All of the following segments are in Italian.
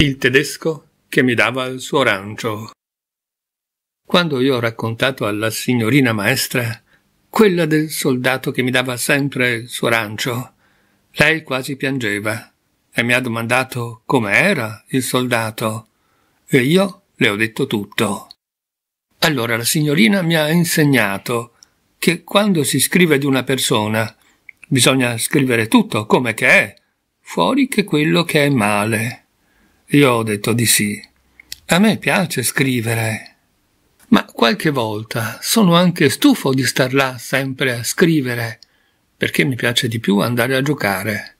Il tedesco che mi dava il suo rancio. Quando io ho raccontato alla signorina maestra quella del soldato che mi dava sempre il suo rancio, lei quasi piangeva e mi ha domandato com'era il soldato e io le ho detto tutto. Allora la signorina mi ha insegnato che quando si scrive di una persona bisogna scrivere tutto come che è, fuori che quello che è male. Io ho detto di sì. A me piace scrivere. Ma qualche volta sono anche stufo di star là sempre a scrivere, perché mi piace di più andare a giocare.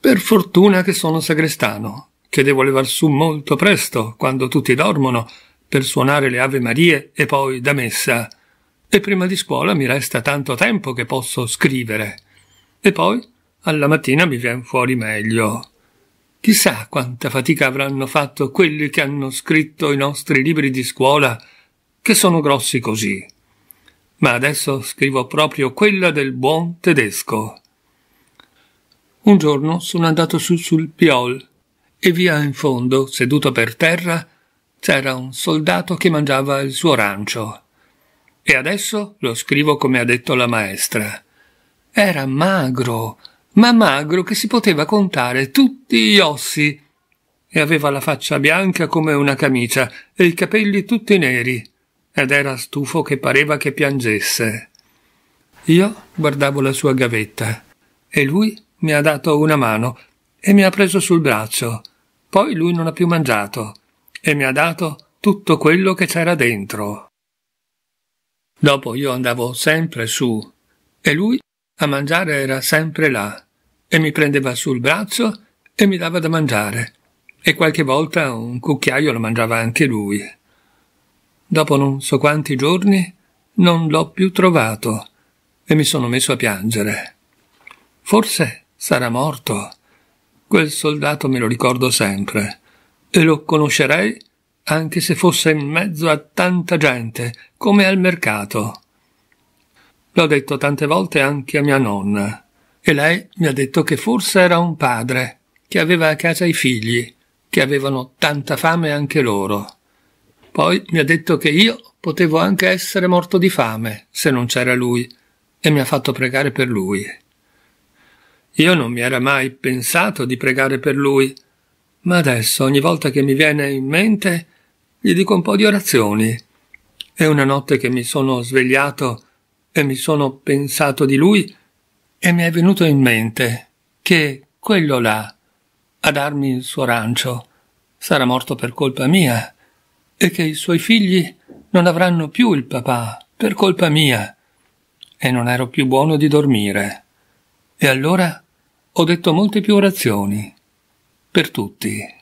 Per fortuna che sono sagrestano, che devo levar su molto presto, quando tutti dormono, per suonare le Ave Marie e poi da messa. E prima di scuola mi resta tanto tempo che posso scrivere. E poi alla mattina mi vien fuori meglio. Chissà quanta fatica avranno fatto quelli che hanno scritto i nostri libri di scuola, che sono grossi così. Ma adesso scrivo proprio quella del buon tedesco. Un giorno sono andato su sul Piol e via in fondo, seduto per terra, c'era un soldato che mangiava il suo rancio. E adesso lo scrivo come ha detto la maestra. Era magro, ma magro che si poteva contare tutti gli ossi, e aveva la faccia bianca come una camicia e i capelli tutti neri, ed era stufo che pareva che piangesse. Io guardavo la sua gavetta, e lui mi ha dato una mano e mi ha preso sul braccio. Poi lui non ha più mangiato e mi ha dato tutto quello che c'era dentro. Dopo io andavo sempre su e lui a mangiare era sempre là e mi prendeva sul braccio e mi dava da mangiare e qualche volta un cucchiaio lo mangiava anche lui. Dopo non so quanti giorni non l'ho più trovato e mi sono messo a piangere. Forse sarà morto. Quel soldato me lo ricordo sempre e lo conoscerei anche se fosse in mezzo a tanta gente, come al mercato. L'ho detto tante volte anche a mia nonna, e lei mi ha detto che forse era un padre, che aveva a casa i figli, che avevano tanta fame anche loro. Poi mi ha detto che io potevo anche essere morto di fame, se non c'era lui, e mi ha fatto pregare per lui. Io non mi era mai pensato di pregare per lui, ma adesso ogni volta che mi viene in mente gli dico un po' di orazioni. E una notte che mi sono svegliato e mi sono pensato di lui e mi è venuto in mente che quello là, a darmi il suo rancio, sarà morto per colpa mia e che i suoi figli non avranno più il papà per colpa mia e non ero più buono di dormire. E allora ho detto molte più orazioni per tutti.